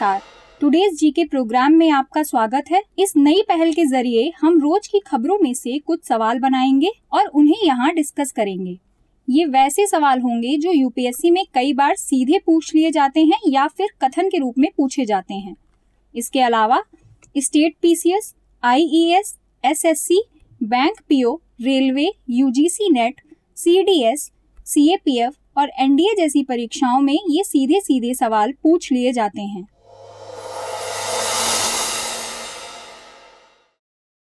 नमस्कार टुडेज जी के प्रोग्राम में आपका स्वागत है इस नई पहल के जरिए हम रोज की खबरों में से कुछ सवाल बनाएंगे और उन्हें यहाँ डिस्कस करेंगे ये वैसे सवाल होंगे जो यूपीएससी में कई बार सीधे पूछ लिए जाते हैं या फिर कथन के रूप में पूछे जाते हैं इसके अलावा state PCS, IES, SSC, bank PO railway UGC NET CDS, CAPF और एनडीए जैसी परीक्षाओं में ये सीधे सीधे सवाल पूछ लिए जाते हैं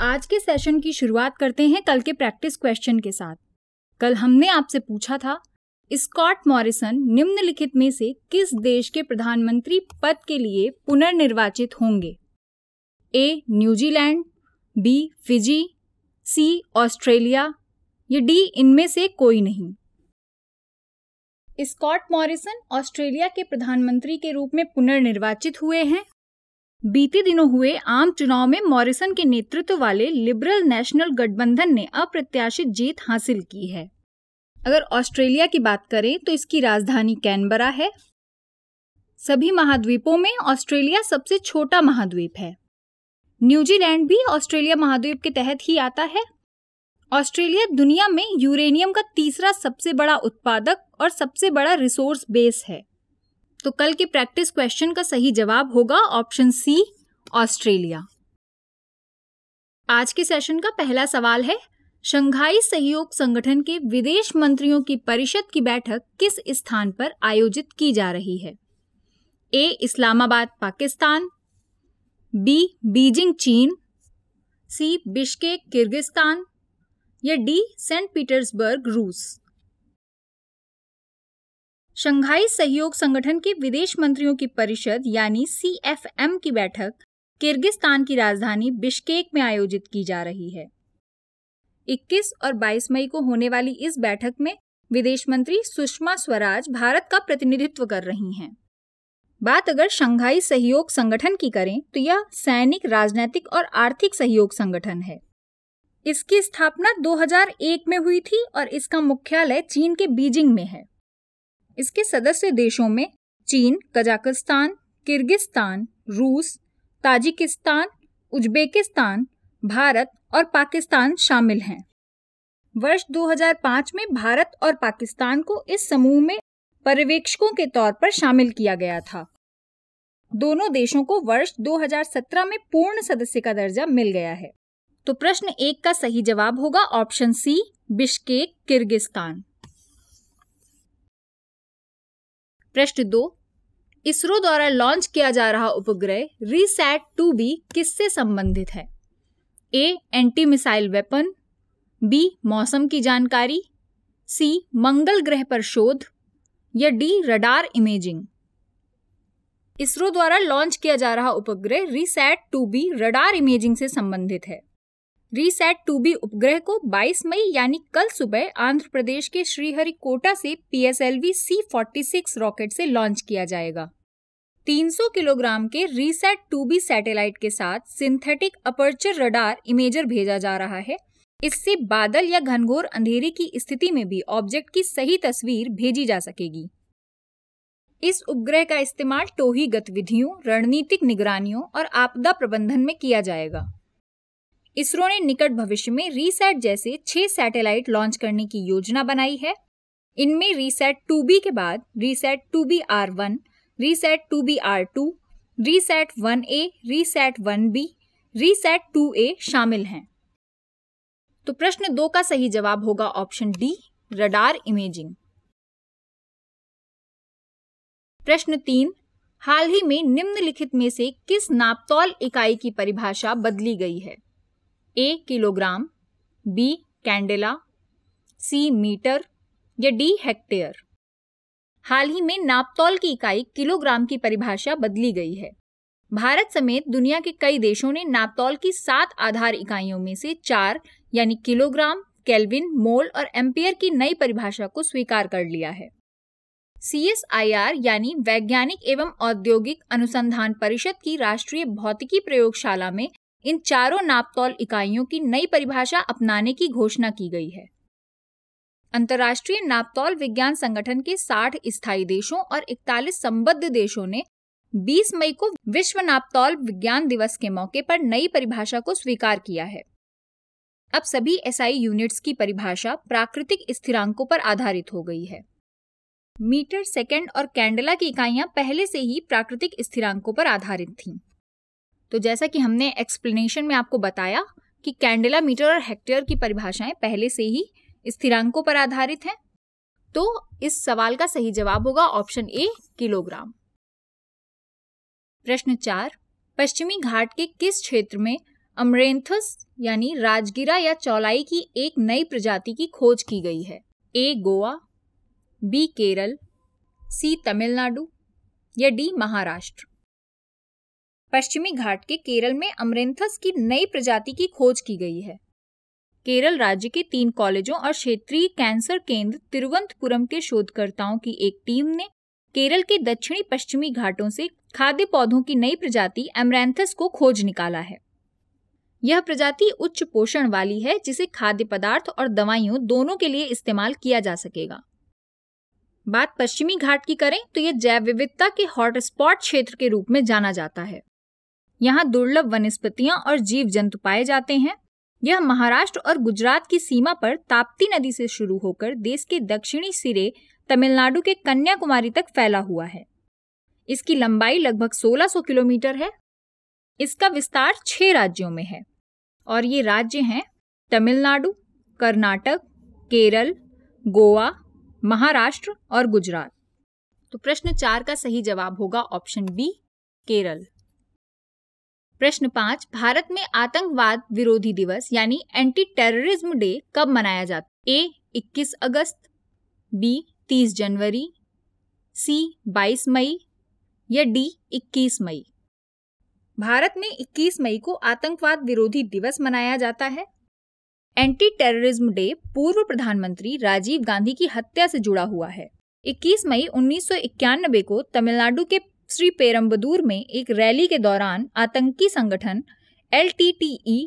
आज के सेशन की शुरुआत करते हैं कल के प्रैक्टिस क्वेश्चन के साथ कल हमने आपसे पूछा था स्कॉट मॉरिसन निम्नलिखित में से किस देश के प्रधानमंत्री पद के लिए पुनर्निर्वाचित होंगे A New Zealand B Fiji C Australia या डी इनमें से कोई नहीं स्कॉट मॉरिसन ऑस्ट्रेलिया के प्रधानमंत्री के रूप में पुनर्निर्वाचित हुए हैं बीते दिनों हुए आम चुनाव में मॉरिसन के नेतृत्व वाले लिबरल नेशनल गठबंधन ने अप्रत्याशित जीत हासिल की है अगर ऑस्ट्रेलिया की बात करें तो इसकी राजधानी कैनबरा है सभी महाद्वीपों में ऑस्ट्रेलिया सबसे छोटा महाद्वीप है न्यूजीलैंड भी ऑस्ट्रेलिया महाद्वीप के तहत ही आता है ऑस्ट्रेलिया दुनिया में यूरेनियम का तीसरा सबसे बड़ा उत्पादक और सबसे बड़ा रिसोर्स बेस है तो कल के प्रैक्टिस क्वेश्चन का सही जवाब होगा ऑप्शन सी ऑस्ट्रेलिया आज के सेशन का पहला सवाल है शंघाई सहयोग संगठन के विदेश मंत्रियों की परिषद की बैठक किस स्थान पर आयोजित की जा रही है A Islamabad Pakistan B Beijing चीन सी बिश्केक किर्गिस्तान या डी सेंट पीटर्सबर्ग रूस शंघाई सहयोग संगठन के विदेश मंत्रियों की परिषद यानी सी की बैठक किर्गिस्तान की राजधानी बिश्केक में आयोजित की जा रही है 21 और 22 मई को होने वाली इस बैठक में विदेश मंत्री सुषमा स्वराज भारत का प्रतिनिधित्व कर रही हैं बात अगर शंघाई सहयोग संगठन की करें तो यह सैनिक राजनैतिक और आर्थिक सहयोग संगठन है इसकी स्थापना 2001 में हुई थी और इसका मुख्यालय चीन के बीजिंग में है इसके सदस्य देशों में चीन कजाकिस्तान किर्गिस्तान रूस ताजिकिस्तान उज्बेकिस्तान भारत और पाकिस्तान शामिल हैं वर्ष 2005 में भारत और पाकिस्तान को इस समूह में पर्यवेक्षकों के तौर पर शामिल किया गया था दोनों देशों को वर्ष 2017 में पूर्ण सदस्य का दर्जा मिल गया है तो प्रश्न एक का सही जवाब होगा ऑप्शन सी बिश्केक किर्गिस्तान प्रश्न दो इसरो द्वारा लॉन्च किया जा रहा उपग्रह रीसेट टू बी किससे संबंधित है A anti missile weapon B मौसम की जानकारी सी मंगल ग्रह पर शोध या डी रडार इमेजिंग इसरो द्वारा लॉन्च किया जा रहा उपग्रह RISAT two B radar imaging से संबंधित है रीसेट टू बी उपग्रह को 22 मई यानी कल सुबह आंध्र प्रदेश के श्रीहरिकोटा से पीएसएलवी सी 46 रॉकेट से लॉन्च किया जाएगा 300 किलोग्राम के रीसेट टू बी सैटेलाइट के साथ सिंथेटिक अपर्चर रडार इमेजर भेजा जा रहा है इससे बादल या घनघोर अंधेरे की स्थिति में भी ऑब्जेक्ट की सही तस्वीर भेजी जा सकेगी इस उपग्रह का इस्तेमाल टोही गतिविधियों रणनीतिक निगरानियों और आपदा प्रबंधन में किया जाएगा इसरो ने निकट भविष्य में रीसेट जैसे छह सैटेलाइट लॉन्च करने की योजना बनाई है इनमें रीसेट टू बी के बाद RISAT two B R one RISAT two B R two RISAT one A RISAT one B RISAT two A शामिल हैं तो प्रश्न दो का सही जवाब होगा ऑप्शन डी रडार इमेजिंग प्रश्न तीन हाल ही में निम्नलिखित में से किस नापतौल इकाई की परिभाषा बदली गई है A kilogram B candela C metre या डी हेक्टेयर हाल ही में नापतौल की इकाई किलोग्राम की परिभाषा बदली गई है भारत समेत दुनिया के कई देशों ने नापतौल की सात आधार इकाइयों में से चार यानी किलोग्राम केल्विन, मोल और एम्पियर की नई परिभाषा को स्वीकार कर लिया है सीएसआईआर यानी वैज्ञानिक एवं औद्योगिक अनुसंधान परिषद की राष्ट्रीय भौतिकी प्रयोगशाला में इन चारों नापतौल इकाइयों की नई परिभाषा अपनाने की घोषणा की गई है अंतर्राष्ट्रीय नापतौल विज्ञान संगठन के 60 स्थायी देशों और 41 संबद्ध देशों ने 20 मई को विश्व नापतौल विज्ञान दिवस के मौके पर नई परिभाषा को स्वीकार किया है अब सभी एसआई यूनिट्स की परिभाषा प्राकृतिक स्थिरांकों पर आधारित हो गई है मीटर सेकेंड और कैंडला की इकाइयां पहले से ही प्राकृतिक स्थिरांकों पर आधारित थीं। तो जैसा कि हमने एक्सप्लेनेशन में आपको बताया कि कैंडेला मीटर और हेक्टेयर की परिभाषाएं पहले से ही स्थिरांकों पर आधारित हैं तो इस सवाल का सही जवाब होगा ऑप्शन ए किलोग्राम प्रश्न चार पश्चिमी घाट के किस क्षेत्र में अमरेन्थस यानी राजगिरा या चौलाई की एक नई प्रजाति की खोज की गई है A Goa B Kerala C Tamil Nadu या डी महाराष्ट्र पश्चिमी घाट के केरल में अमरेंथस की नई प्रजाति की खोज की गई है केरल राज्य के तीन कॉलेजों और क्षेत्रीय कैंसर केंद्र तिरुवंतपुरम के शोधकर्ताओं की एक टीम ने केरल के दक्षिणी पश्चिमी घाटों से खाद्य पौधों की नई प्रजाति अमरेंथस को खोज निकाला है यह प्रजाति उच्च पोषण वाली है जिसे खाद्य पदार्थ और दवाइयों दोनों के लिए इस्तेमाल किया जा सकेगा बात पश्चिमी घाट की करें तो यह जैव विविधता के हॉटस्पॉट क्षेत्र के रूप में जाना जाता है यहाँ दुर्लभ वनस्पतियाँ और जीव जंतु पाए जाते हैं यह महाराष्ट्र और गुजरात की सीमा पर ताप्ती नदी से शुरू होकर देश के दक्षिणी सिरे तमिलनाडु के कन्याकुमारी तक फैला हुआ है इसकी लंबाई लगभग 1600 किलोमीटर है इसका विस्तार छह राज्यों में है और ये राज्य हैं तमिलनाडु कर्नाटक केरल गोवा महाराष्ट्र और गुजरात तो प्रश्न चार का सही जवाब होगा ऑप्शन बी केरल प्रश्न पाँच भारत में आतंकवाद विरोधी दिवस यानी एंटी टेररिज्म डे कब मनाया जाता ए 21 अगस्त बी 30 जनवरी सी 22 मई या डी 21 मई भारत में 21 मई को आतंकवाद विरोधी दिवस मनाया जाता है एंटी टेररिज्म डे पूर्व प्रधानमंत्री राजीव गांधी की हत्या से जुड़ा हुआ है 21 मई 1991 को तमिलनाडु के श्री पेरम्बदूर में एक रैली के दौरान आतंकी संगठन एल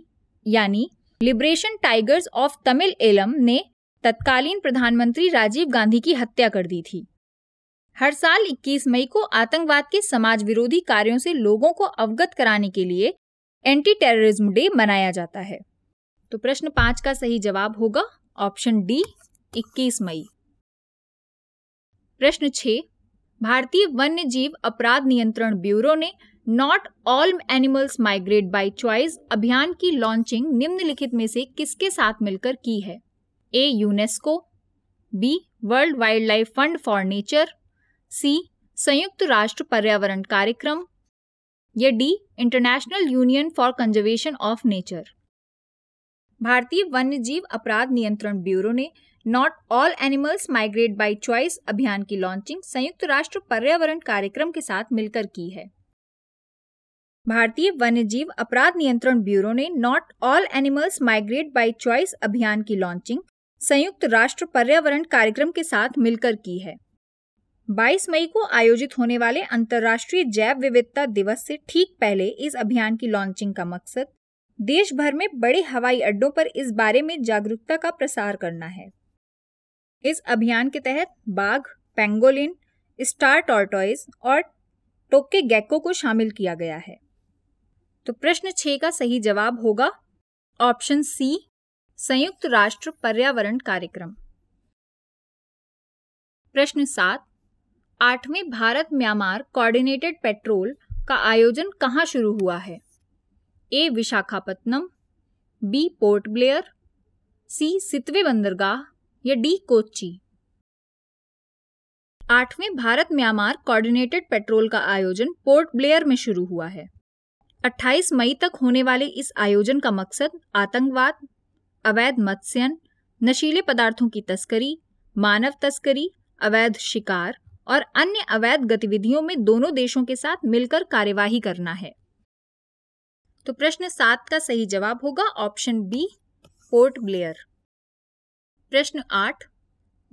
यानी Liberation Tigers of Tamil Eelam ने तत्कालीन प्रधानमंत्री राजीव गांधी की हत्या कर दी थी हर साल 21 मई को आतंकवाद के समाज विरोधी कार्यों से लोगों को अवगत कराने के लिए एंटी टेररिज्म डे मनाया जाता है तो प्रश्न पांच का सही जवाब होगा ऑप्शन डी 21 मई प्रश्न छः भारतीय वन्य जीव अपराध नियंत्रण ब्यूरो ने not all animals migrate by choice अभियान की लॉन्चिंग निम्नलिखित में से किसके साथ मिलकर की है A UNESCO B World Wildlife Fund for Nature C संयुक्त राष्ट्र पर्यावरण कार्यक्रम या D International Union for Conservation of Nature भारतीय वन्य जीव अपराध नियंत्रण ब्यूरो ने not all animals migrate by choice अभियान की लॉन्चिंग संयुक्त राष्ट्र पर्यावरण कार्यक्रम के साथ मिलकर की है भारतीय वन्यजीव अपराध नियंत्रण ब्यूरो ने not all animals migrate by choice अभियान की लॉन्चिंग संयुक्त राष्ट्र पर्यावरण कार्यक्रम के साथ मिलकर की है 22 मई को आयोजित होने वाले अंतर्राष्ट्रीय जैव विविधता दिवस से ठीक पहले इस अभियान की लॉन्चिंग का मकसद देश भर में बड़े हवाई अड्डों पर इस बारे में जागरूकता का प्रसार करना है इस अभियान के तहत बाघ पेंगोलिन स्टार टॉर्टॉइज और टोके गैको को शामिल किया गया है तो प्रश्न छह का सही जवाब होगा ऑप्शन सी संयुक्त राष्ट्र पर्यावरण कार्यक्रम प्रश्न सात आठवें भारत म्यांमार कोऑर्डिनेटेड पेट्रोल का आयोजन कहां शुरू हुआ है A Visakhapatnam B Port Blair C Sittwe बंदरगाह या डी कोची आठवें भारत म्यांमार कोऑर्डिनेटेड पेट्रोल का आयोजन पोर्ट ब्लेयर में शुरू हुआ है 28 मई तक होने वाले इस आयोजन का मकसद आतंकवाद अवैध मत्स्यन नशीले पदार्थों की तस्करी मानव तस्करी अवैध शिकार और अन्य अवैध गतिविधियों में दोनों देशों के साथ मिलकर कार्यवाही करना है तो प्रश्न सात का सही जवाब होगा ऑप्शन बी पोर्ट ब्लेयर प्रश्न आठ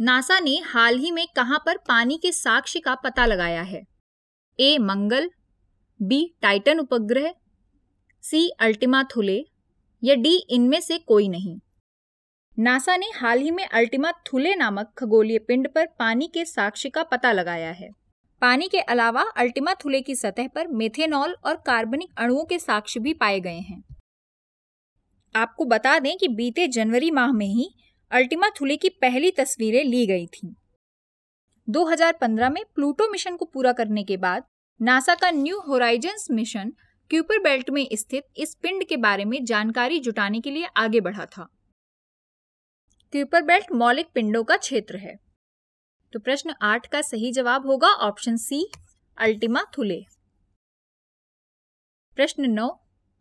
नासा ने हाल ही में कहां पर पानी के साक्ष्य का पता लगाया है ए मंगल बी टाइटन उपग्रह सी अल्टिमा थुले या डी इनमें से कोई नहीं नासा ने हाल ही में अल्टिमा थुले नामक खगोलीय पिंड पर पानी के साक्ष्य का पता लगाया है पानी के अलावा अल्टिमा थुले की सतह पर मेथेनॉल और कार्बनिक अणुओं के साक्ष्य भी पाए गए हैं आपको बता दें कि बीते जनवरी माह में ही अल्टिमा थुले की पहली तस्वीरें ली गई थी 2015 में प्लूटो मिशन को पूरा करने के बाद नासा का New Horizons mission Kuiper belt में स्थित इस पिंड के बारे में जानकारी जुटाने के लिए आगे बढ़ा था क्यूपर बेल्ट मौलिक पिंडों का क्षेत्र है तो प्रश्न आठ का सही जवाब होगा ऑप्शन सी अल्टिमा थुले प्रश्न नौ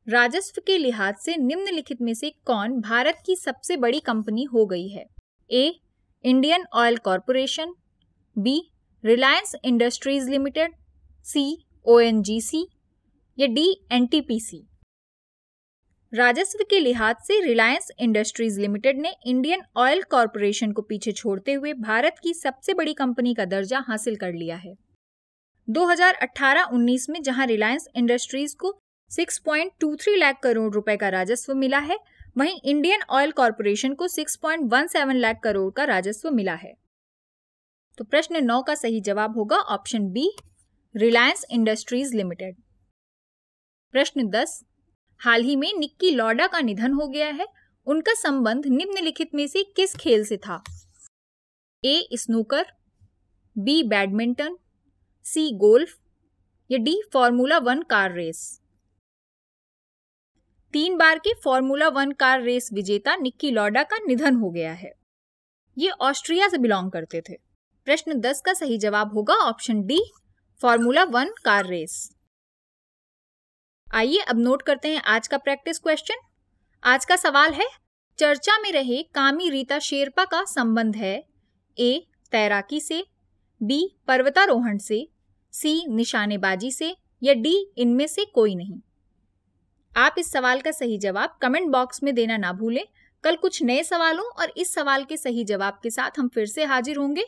राजस्व के लिहाज से निम्नलिखित में से कौन भारत की सबसे बड़ी कंपनी हो गई है A Indian Oil Corporation B Reliance Industries Limited C O या डी एन राजस्व के लिहाज से रिलायंस इंडस्ट्रीज लिमिटेड ने इंडियन ऑयल कॉरपोरेशन को पीछे छोड़ते हुए भारत की सबसे बड़ी कंपनी का दर्जा हासिल कर लिया है 2018-19 में जहां रिलायंस इंडस्ट्रीज को 6.23 लाख करोड़ रुपए का राजस्व मिला है वहीं इंडियन ऑयल कॉरपोरेशन को 6.17 लाख करोड़ का राजस्व मिला है तो प्रश्न नौ का सही जवाब होगा option B Reliance Industries Limited प्रश्न दस हाल ही में निक्की लॉडा का निधन हो गया है उनका संबंध निम्नलिखित में से किस खेल से था A snooker B badminton C golf या D Formula One car race तीन बार के फॉर्मूला वन कार रेस विजेता निक्की लॉडा का निधन हो गया है ये ऑस्ट्रिया से बिलोंग करते थे प्रश्न दस का सही जवाब होगा option D Formula One car race आइए अब नोट करते हैं आज का प्रैक्टिस क्वेश्चन आज का सवाल है चर्चा में रहे कामी रीता शेरपा का संबंध है ए तैराकी से बी पर्वतारोहण से सी निशानेबाजी से या डी इनमें से कोई नहीं आप इस सवाल का सही जवाब कमेंट बॉक्स में देना ना भूलें कल कुछ नए सवालों और इस सवाल के सही जवाब के साथ हम फिर से हाजिर होंगे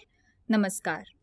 नमस्कार